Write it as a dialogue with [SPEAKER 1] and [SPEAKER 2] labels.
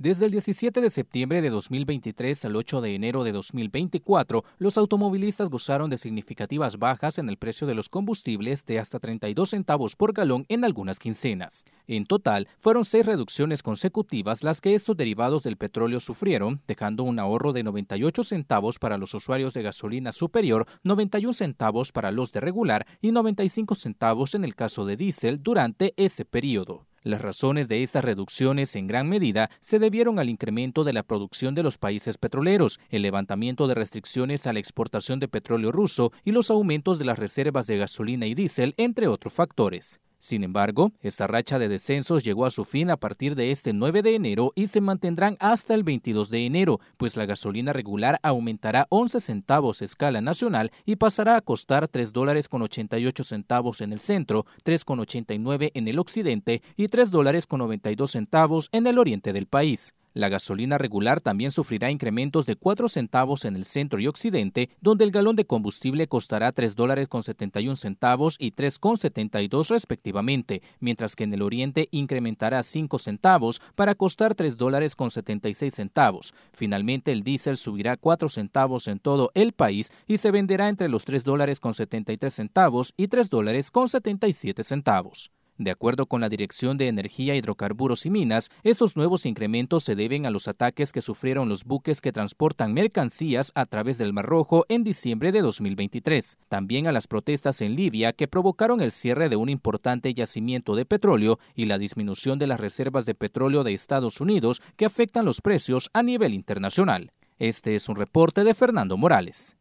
[SPEAKER 1] Desde el 17 de septiembre de 2023 al 8 de enero de 2024, los automovilistas gozaron de significativas bajas en el precio de los combustibles de hasta 32 centavos por galón en algunas quincenas. En total, fueron seis reducciones consecutivas las que estos derivados del petróleo sufrieron, dejando un ahorro de 98 centavos para los usuarios de gasolina superior, 91 centavos para los de regular y 95 centavos en el caso de diésel durante ese periodo. Las razones de estas reducciones en gran medida se debieron al incremento de la producción de los países petroleros, el levantamiento de restricciones a la exportación de petróleo ruso y los aumentos de las reservas de gasolina y diésel, entre otros factores. Sin embargo, esta racha de descensos llegó a su fin a partir de este 9 de enero y se mantendrán hasta el 22 de enero, pues la gasolina regular aumentará 11 centavos a escala nacional y pasará a costar 3 dólares con 88 centavos en el centro, 3,89 en el occidente y 3 dólares con 92 centavos en el oriente del país. La gasolina regular también sufrirá incrementos de 4 centavos en el centro y occidente, donde el galón de combustible costará 3 dólares con 71 centavos y 3,72 respectivamente, mientras que en el oriente incrementará 5 centavos para costar 3 dólares con 76 centavos. Finalmente, el diésel subirá 4 centavos en todo el país y se venderá entre los 3 dólares con 73 centavos y 3 dólares con 77 centavos. De acuerdo con la Dirección de Energía, Hidrocarburos y Minas, estos nuevos incrementos se deben a los ataques que sufrieron los buques que transportan mercancías a través del Mar Rojo en diciembre de 2023, también a las protestas en Libia que provocaron el cierre de un importante yacimiento de petróleo y la disminución de las reservas de petróleo de Estados Unidos que afectan los precios a nivel internacional. Este es un reporte de Fernando Morales.